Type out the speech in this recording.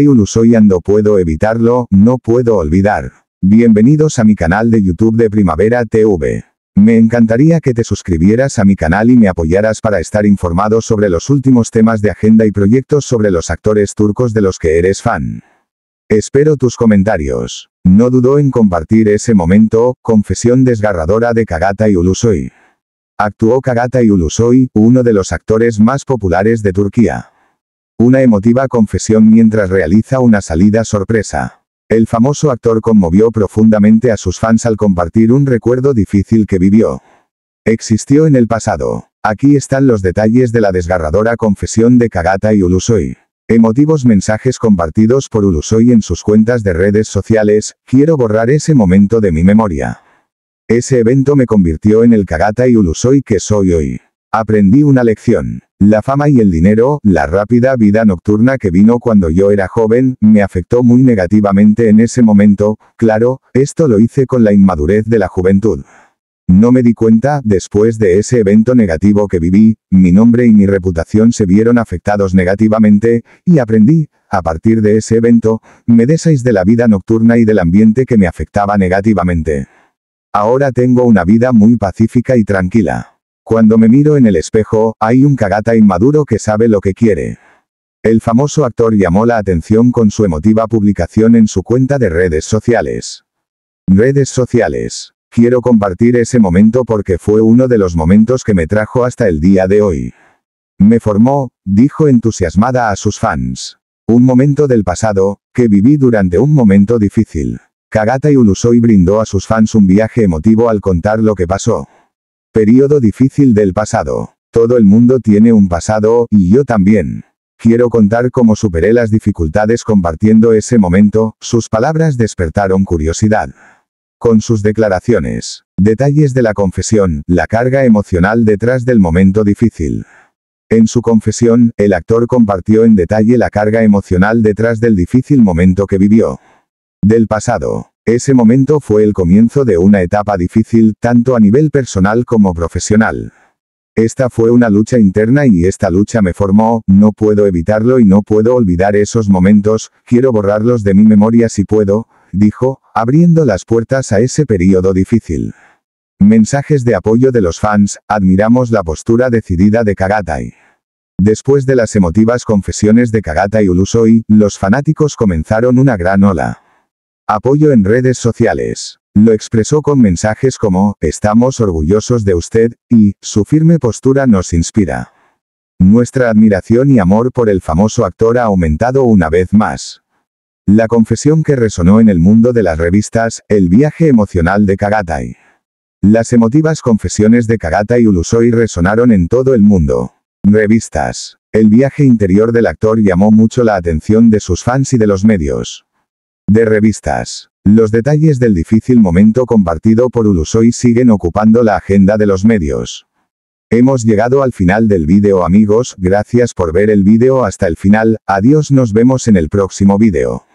y Ulusoy ando puedo evitarlo, no puedo olvidar. Bienvenidos a mi canal de YouTube de Primavera TV. Me encantaría que te suscribieras a mi canal y me apoyaras para estar informado sobre los últimos temas de agenda y proyectos sobre los actores turcos de los que eres fan. Espero tus comentarios. No dudó en compartir ese momento, confesión desgarradora de Kagata y Ulusoy. Actuó Kagata y Ulusoy, uno de los actores más populares de Turquía. Una emotiva confesión mientras realiza una salida sorpresa. El famoso actor conmovió profundamente a sus fans al compartir un recuerdo difícil que vivió. Existió en el pasado. Aquí están los detalles de la desgarradora confesión de Kagata y Ulusoy. Emotivos mensajes compartidos por Ulusoy en sus cuentas de redes sociales, quiero borrar ese momento de mi memoria. Ese evento me convirtió en el Kagata y Ulusoy que soy hoy. Aprendí una lección. La fama y el dinero, la rápida vida nocturna que vino cuando yo era joven, me afectó muy negativamente en ese momento, claro, esto lo hice con la inmadurez de la juventud. No me di cuenta, después de ese evento negativo que viví, mi nombre y mi reputación se vieron afectados negativamente, y aprendí, a partir de ese evento, me desais de la vida nocturna y del ambiente que me afectaba negativamente. Ahora tengo una vida muy pacífica y tranquila. Cuando me miro en el espejo, hay un cagata inmaduro que sabe lo que quiere. El famoso actor llamó la atención con su emotiva publicación en su cuenta de redes sociales. Redes sociales. Quiero compartir ese momento porque fue uno de los momentos que me trajo hasta el día de hoy. Me formó, dijo entusiasmada a sus fans. Un momento del pasado, que viví durante un momento difícil. Kagata y brindó a sus fans un viaje emotivo al contar lo que pasó. Período difícil del pasado. Todo el mundo tiene un pasado, y yo también. Quiero contar cómo superé las dificultades compartiendo ese momento, sus palabras despertaron curiosidad. Con sus declaraciones, detalles de la confesión, la carga emocional detrás del momento difícil. En su confesión, el actor compartió en detalle la carga emocional detrás del difícil momento que vivió. Del pasado, ese momento fue el comienzo de una etapa difícil, tanto a nivel personal como profesional. Esta fue una lucha interna y esta lucha me formó, no puedo evitarlo y no puedo olvidar esos momentos, quiero borrarlos de mi memoria si puedo, dijo, abriendo las puertas a ese periodo difícil. Mensajes de apoyo de los fans, admiramos la postura decidida de Kagatai. Después de las emotivas confesiones de Kagatai Ulusoi, los fanáticos comenzaron una gran ola. Apoyo en redes sociales. Lo expresó con mensajes como, estamos orgullosos de usted, y, su firme postura nos inspira. Nuestra admiración y amor por el famoso actor ha aumentado una vez más. La confesión que resonó en el mundo de las revistas, el viaje emocional de Kagatai. Las emotivas confesiones de Kagatai y Ulusoi resonaron en todo el mundo. Revistas. El viaje interior del actor llamó mucho la atención de sus fans y de los medios de revistas. Los detalles del difícil momento compartido por Ulusoy siguen ocupando la agenda de los medios. Hemos llegado al final del vídeo amigos, gracias por ver el vídeo hasta el final, adiós nos vemos en el próximo vídeo.